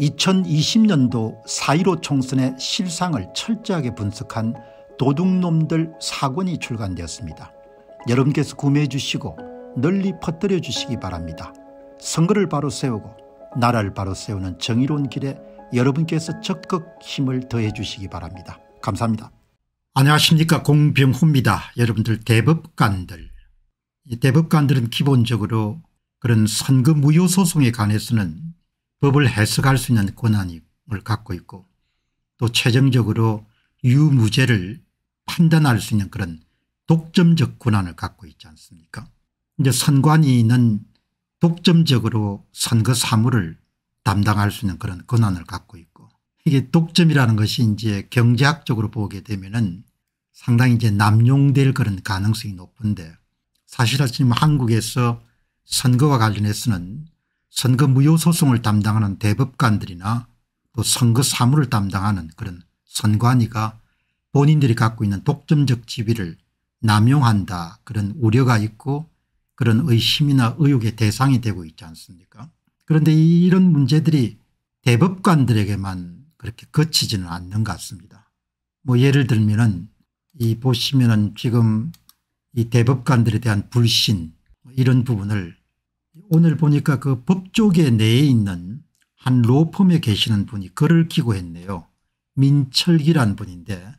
2020년도 4.15 총선의 실상을 철저하게 분석한 도둑놈들 사권이 출간되었습니다. 여러분께서 구매해 주시고 널리 퍼뜨려 주시기 바랍니다. 선거를 바로 세우고 나라를 바로 세우는 정의로운 길에 여러분께서 적극 힘을 더해 주시기 바랍니다. 감사합니다. 안녕하십니까 공병호입니다. 여러분들 대법관들 대법관들은 기본적으로 그런 선거 무효 소송에 관해서는 법을 해석할 수 있는 권한을 갖고 있고 또 최종적으로 유무죄를 판단할 수 있는 그런 독점적 권한을 갖고 있지 않습니까 이제 선관위는 독점적으로 선거 사무를 담당할 수 있는 그런 권한을 갖고 있고 이게 독점이라는 것이 이제 경제학적으로 보게 되면은 상당히 이제 남용될 그런 가능성이 높은데 사실 지금 한국에서 선거와 관련해서는 선거 무효 소송을 담당하는 대법관들이나 또 선거 사무를 담당하는 그런 선관위가 본인들이 갖고 있는 독점적 지위를 남용한다 그런 우려가 있고 그런 의심이나 의혹의 대상이 되고 있지 않습니까 그런데 이런 문제들이 대법관들에게만 그렇게 거치지는 않는 것 같습니다. 뭐 예를 들면 은이 보시면 은 지금 이 대법관들에 대한 불신 뭐 이런 부분을 오늘 보니까 그 법조계 내에 있는 한 로펌에 계시는 분이 글을 기고했네요. 민철기란 분인데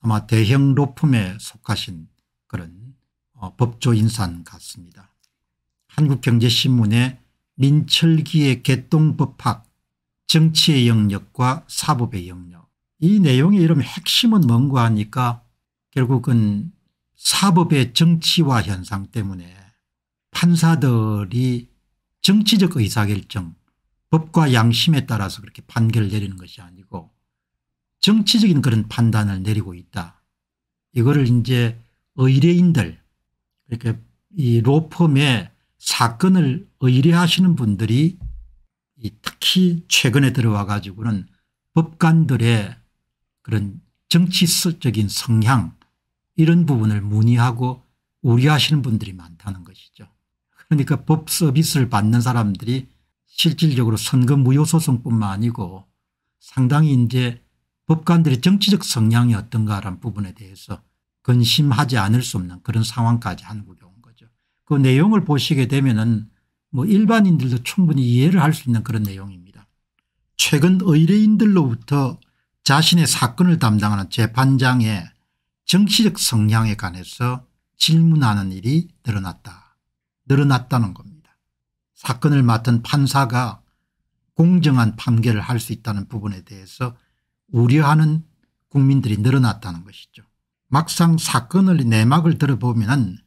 아마 대형 로펌에 속하신 그런 어, 법조 인사 같습니다. 한국경제신문에 민철기의 개똥법학 정치의 영역과 사법의 영역 이 내용의 이름 핵심은 뭔가 하니까 결국은 사법의 정치화 현상 때문에 판사들이 정치적 의사결정 법과 양심에 따라서 그렇게 판결을 내리는 것이 아니고 정치적인 그런 판단을 내리고 있다. 이거를 이제 의뢰인들 이렇게 이 로펌의 사건을 의뢰하시는 분들이 특히 최근에 들어와 가지고는 법관들의 그런 정치적인 성향 이런 부분을 문의하고 우려하시는 분들이 많다는 것이죠. 그러니까 법 서비스를 받는 사람들이 실질적으로 선거 무효 소송뿐만 아니고 상당히 이제 법관들의 정치적 성향이 어떤가라는 부분에 대해서 근심하지 않을 수 없는 그런 상황까지 한국에 온 거죠. 그 내용을 보시게 되면은 뭐 일반인들도 충분히 이해를 할 수 있는 그런 내용입니다. 최근 의뢰인들로부터 자신의 사건을 담당하는 재판장의 정치적 성향에 관해서 질문하는 일이 드러났다 늘어났다는 겁니다. 사건을 맡은 판사가 공정한 판결을 할 수 있다는 부분에 대해서 우려하는 국민들이 늘어났다는 것이죠. 막상 사건을 내막을 들어보면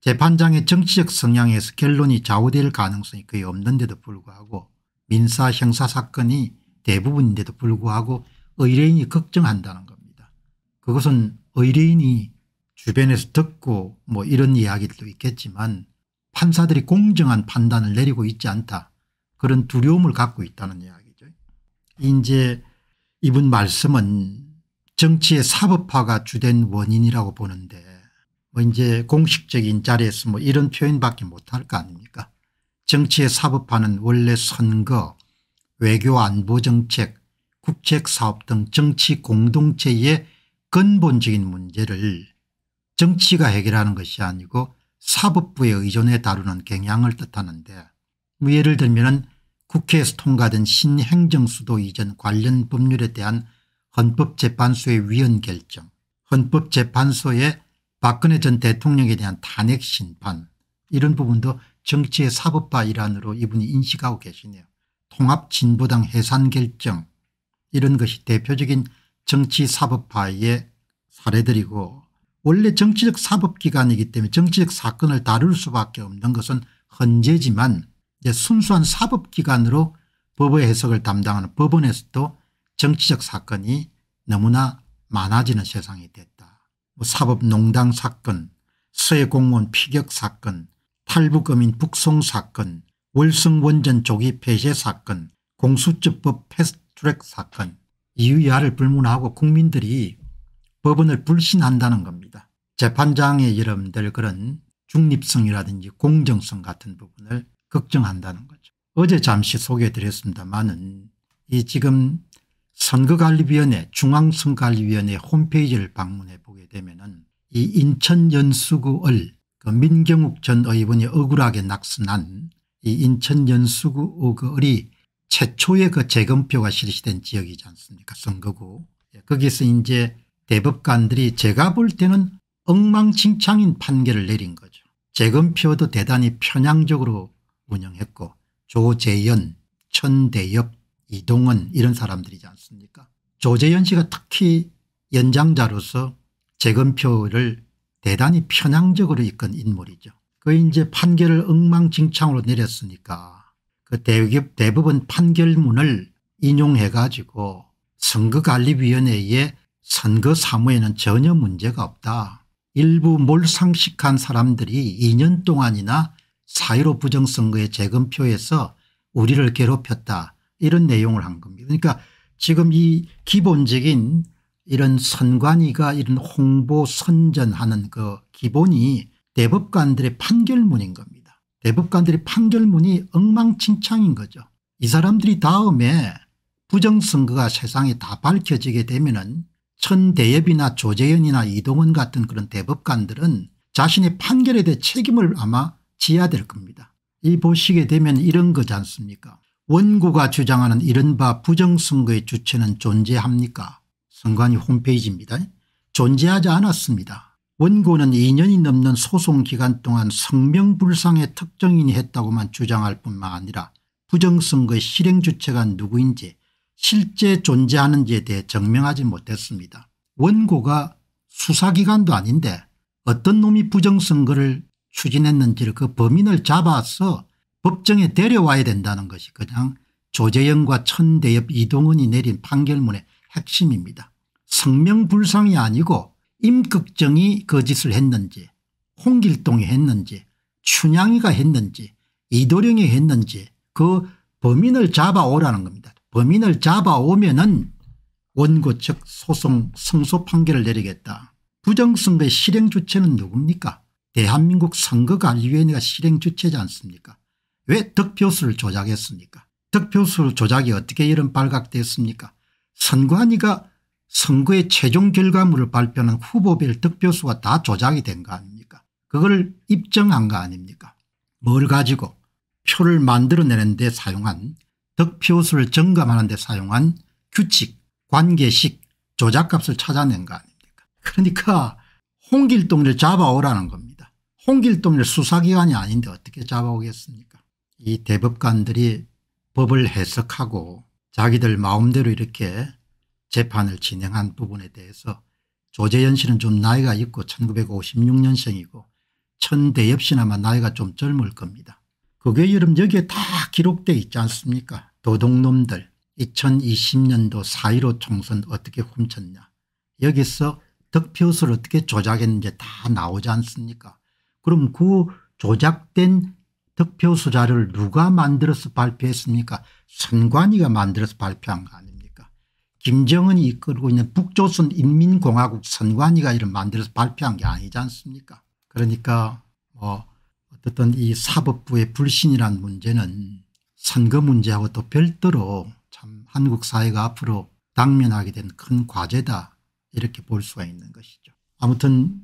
재판장의 정치적 성향에서 결론이 좌우될 가능성이 거의 없는데도 불구하고 민사 형사 사건이 대부분인데도 불구하고 의뢰인이 걱정한다는 겁니다. 그것은 의뢰인이 주변에서 듣고 뭐 이런 이야기들도 있겠지만 판사들이 공정한 판단을 내리고 있지 않다 그런 두려움을 갖고 있다는 이야기죠. 이제 이분 말씀은 정치의 사법화가 주된 원인이라고 보는데 뭐 이제 공식적인 자리에서 뭐 이런 표현밖에 못할 거 아닙니까 정치의 사법화는 원래 선거 외교 안보 정책 국책사업 등 정치 공동체의 근본적인 문제를 정치가 해결하는 것이 아니고 사법부에 의존해 다루는 경향을 뜻하는데 뭐 예를 들면 국회에서 통과된 신행정수도 이전 관련 법률에 대한 헌법재판소의 위헌 결정 헌법재판소의 박근혜 전 대통령에 대한 탄핵 심판 이런 부분도 정치의 사법화 일환으로 이분이 인식하고 계시네요. 통합진보당 해산 결정 이런 것이 대표적인 정치 사법화의 사례들이고 원래 정치적 사법기관이기 때문에 정치적 사건을 다룰 수밖에 없는 것은 헌재지만 순수한 사법기관으로 법의 해석을 담당하는 법원에서도 정치적 사건이 너무나 많아지는 세상이 됐다. 뭐 사법농단 사건, 서해 공무원 피격 사건, 탈북어민 북송 사건, 월성원전 조기 폐쇄 사건, 공수처법 패스트트랙 사건 이유야를 불문하고 국민들이 법원을 불신한다는 겁니다. 재판장의 여러분들 그런 중립성이라든지 공정성 같은 부분을 걱정한다는 거죠. 어제 잠시 소개해드렸습니다만은 이 지금 선거관리위원회 중앙선거관리위원회 홈페이지를 방문해 보게 되면 은이 인천 연수구을 그 민경욱 전 의원이 억울하게 낙선한 이 인천 연수구 의거을이 최초의 그 재검표가 실시된 지역이지 않습니까 선거구 예, 거기서 이제 대법관들이 제가 볼 때는 엉망진창인 판결을 내린 거죠. 재검표도 대단히 편향적으로 운영했고 조재현, 천대엽, 이동은 이런 사람들이지 않습니까 조재현 씨가 특히 연장자로서 재검표를 대단히 편향적으로 이끈 인물이죠. 그 이제 판결을 엉망진창으로 내렸으니까 그 대부분 판결문을 인용해 가지고 선거관리위원회에 선거 사무에는 전혀 문제가 없다. 일부 몰상식한 사람들이 2년 동안이나 사의로 부정선거의 재검표에서 우리를 괴롭혔다 이런 내용을 한 겁니다. 그러니까 지금 이 기본적인 이런 선관위가 이런 홍보 선전하는 그 기본이 대법관들의 판결문인 겁니다. 대법관들의 판결문이 엉망진창인 거죠. 이 사람들이 다음에 부정선거가 세상에 다 밝혀지게 되면 은 천대엽이나 조재현이나 이동원 같은 그런 대법관들은 자신의 판결에 대해 책임을 아마 지어야 될 겁니다. 이 보시게 되면 이런 거지 않습니까 원고가 주장하는 이른바 부정선거의 주체는 존재합니까 선관위 홈페이지입니다. 존재하지 않았습니다. 원고는 2년이 넘는 소송기간 동안 성명불상의 특정인이 했다고만 주장할 뿐만 아니라 부정선거의 실행 주체가 누구인지 실제 존재하는지에 대해 증명하지 못했습니다. 원고가 수사기관도 아닌데 어떤 놈이 부정선거를 추진했는지를 그 범인을 잡아서 법정에 데려와야 된다는 것이 그냥 조재영과 천대엽 이동은이 내린 판결문의 핵심입니다. 성명불상이 아니고 임극정이 거짓을 그 했는지 홍길동이 했는지 춘향이가 했는지 이도령이 했는지 그 범인을 잡아오라는 겁니다. 범인을 잡아오면은 원고 측 소송 승소 판결을 내리겠다. 부정선거의 실행 주체는 누굽니까? 대한민국 선거관리위원회가 실행 주체지 않습니까? 왜 득표수를 조작했습니까? 득표수 조작이 어떻게 이런 발각됐습니까? 선관위가 선거의 최종 결과물을 발표하는 후보별 득표수가 다 조작이 된 거 아닙니까? 그걸 입증한 거 아닙니까? 뭘 가지고 표를 만들어내는 데 사용한 득표수를 증감하는 데 사용한 규칙 관계식 조작값을 찾아낸 거 아닙니까 그러니까 홍길동을 잡아오라는 겁니다. 홍길동을 수사기관이 아닌데 어떻게 잡아오겠습니까 이 대법관들이 법을 해석하고 자기들 마음대로 이렇게 재판을 진행한 부분에 대해서 조재현 씨는 좀 나이가 있고 1956년생이고 천대엽 씨나마 나이가 좀 젊을 겁니다. 그게 여름 여기에 다 기록돼 있지 않습니까 도둑놈들 2020년도 4.15 총선 어떻게 훔쳤냐 여기서 득표수를 어떻게 조작했는지 다 나오지 않습니까 그럼 그 조작된 득표수 자료를 누가 만들어서 발표했습니까 선관위가 만들어서 발표한 거 아닙니까 김정은이 이끌고 있는 북조선 인민공화국 선관위가 이런 만들어서 발표한 게 아니지 않습니까 그러니까 뭐어쨌이 사법부의 불신이란 문제는 선거 문제하고 또 별도로 참 한국 사회가 앞으로 당면하게 된 큰 과제다 이렇게 볼 수가 있는 것이죠. 아무튼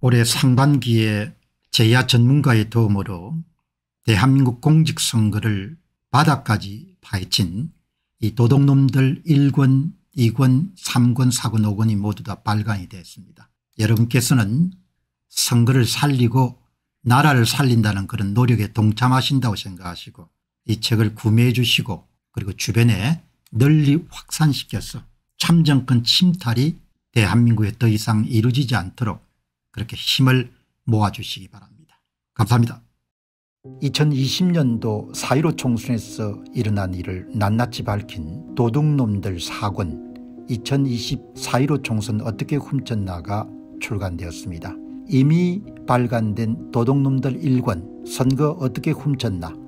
올해 상반기에 제야 전문가의 도움으로 대한민국 공직선거를 바닥까지 파헤친 이 도둑놈들 1권 2권 3권 4권 5권이 모두 다 발간이 됐습니다. 여러분께서는 선거를 살리고 나라를 살린다는 그런 노력에 동참하신다고 생각하시고 이 책을 구매해 주시고 그리고 주변에 널리 확산시켜서 참정권 침탈이 대한민국에 더 이상 이루어지지 않도록 그렇게 힘을 모아주시기 바랍니다. 감사합니다. 2020년도 4.15 총선에서 일어난 일을 낱낱이 밝힌 도둑놈들 사권 2020 4.15 총선 어떻게 훔쳤나가 출간되었습니다. 이미 발간된 도둑놈들 1권 선거 어떻게 훔쳤나